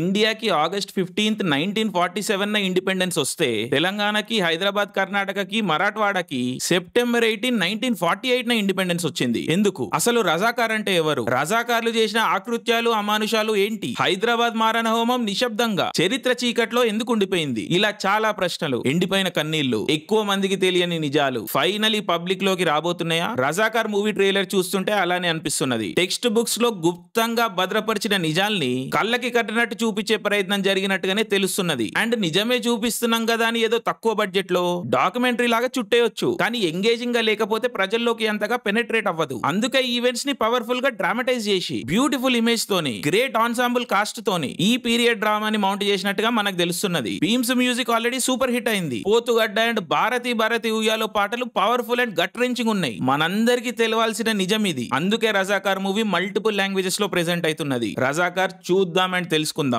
ఇండియాకి August fifteenth nineteen forty seven న independence వస్తే తెలంగాణకి హైదరాబాద్ కర్ణాటకకి మరాఠ్వాడకి September eighteen nineteen forty eight న ఇండిపెండెన్స్ వచ్చింది ఎందుకు అసలు రజాకార్ అంటే ఎవరు రజాకార్లు చేసిన ఆకృత్యాలు అమానుషాలు ఏంటి హైదరాబాద్ మారణ హోమం నిశ్శబ్దంగా చరిత్ర చీకట్లో ఎందుకు ఉండిపోయింది ఇలా చాలా ప్రశ్నలు ఎండిపోయిన కన్నీళ్లు ఎక్కువ మందికి తెలియని నిజాలు ఫైనల్ పబ్లిక్ లోకి రాబోతున్నాయా రజాకార్ మూవీ ట్రైలర్ చూస్తుంటే అలానే అనిపిస్తున్నది టెక్స్ట్ బుక్స్ లో గుప్తంగా భద్రపరిచిన నిజాల్ని కళ్ళకి కట్టినట్టు చూపించే ప్రయత్నం జరిగినట్టుగానే తెలుస్తున్నది అండ్ నిజమే చూపిస్తున్నాం కదా అని ఏదో తక్కువ బడ్జెట్ లో డాక్యుమెంటరీ లాగా చుట్టేయొచ్చు కానీ ఎంగేజింగ్ గా లేకపోతే ప్రజల్లోకి అంతగా పెనెట్రేట్ అవ్వదు అందుకే ఈవెంట్స్ ని పవర్ఫుల్ గా డ్రామటైజ్ చేసి బ్యూటిఫుల్ ఇమేజ్ తోని గ్రేట్ ఆన్సాంబుల్ కాస్ట్ తోని ఈ పీరియడ్ డ్రామాని మౌంట్ చేసినట్టుగా మనకు తెలుస్తున్నది Bheems music already super hit అయింది పోతుగడ్డ అండ్ భారతి భారతి ఉయ్యాలో పాటలు పవర్ఫుల్ అండ్ గట్ రెంచింగ్ ఉన్నాయి మనందరికి తెలవాల్సిన నిజం ఇది అందుకే రజాకార్ మూవీ మల్టిపుల్ లాంగ్వేజెస్ లో ప్రెసెంట్ అవుతున్నది రజాకార్ చూద్దాం అండ్ తెలుసుకుందాం